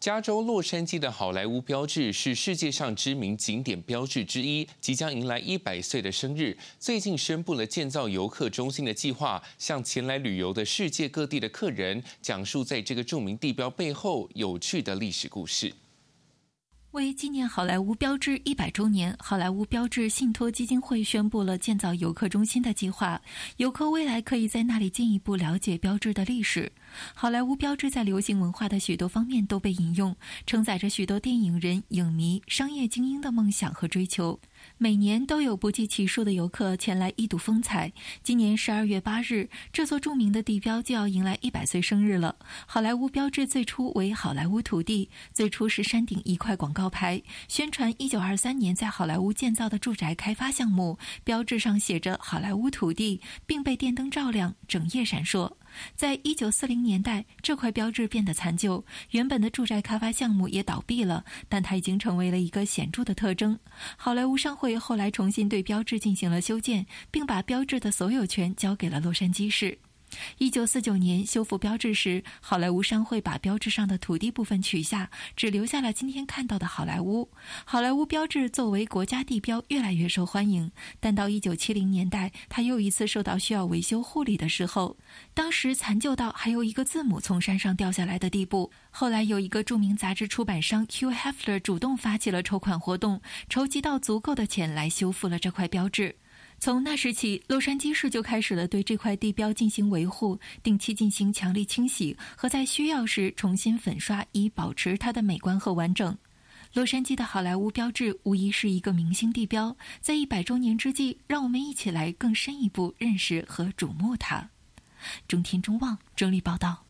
加州洛杉矶的好莱坞标志是世界上知名景点标志之一，即将迎来一百岁的生日。最近宣布了建造游客中心的计划，向前来旅游的世界各地的客人讲述在这个著名地标背后有趣的历史故事。为纪念好莱坞标志一百周年，好莱坞标志信托基金会宣布了建造游客中心的计划。游客未来可以在那里进一步了解标志的历史。好莱坞标志在流行文化的许多方面都被引用，承载着许多电影人、影迷、商业精英的梦想和追求。每年都有不计其数的游客前来一睹风采。今年十二月八日，这座著名的地标就要迎来一百岁生日了。好莱坞标志最初为“好莱坞土地”，最初是山顶一块广告牌，宣传一九二三年在好莱坞建造的住宅开发项目。标志上写着“好莱坞土地”，并被电灯照亮，整夜闪烁。在一九四零年代，这块标志变得残旧，原本的住宅开发项目也倒闭了，但它已经成为了一个显著的特征。好莱坞商会后来重新对标志进行了修建，并把标志的所有权交给了洛杉矶市。一九四九年修复标志时，好莱坞商会把标志上的土地部分取下，只留下了今天看到的好莱坞。好莱坞标志作为国家地标越来越受欢迎，但到一九七零年代，它又一次受到需要维修护理的时候，当时残旧到还有一个字母从山上掉下来的地步。后来有一个著名杂志出版商 Q. Heffler 主动发起了筹款活动，筹集到足够的钱来修复了这块标志。从那时起，洛杉矶市就开始了对这块地标进行维护，定期进行强力清洗和在需要时重新粉刷，以保持它的美观和完整。洛杉矶的好莱坞标志无疑是一个明星地标。在一百周年之际，让我们一起来更深一步认识和瞩目它。中天中望，整理报道。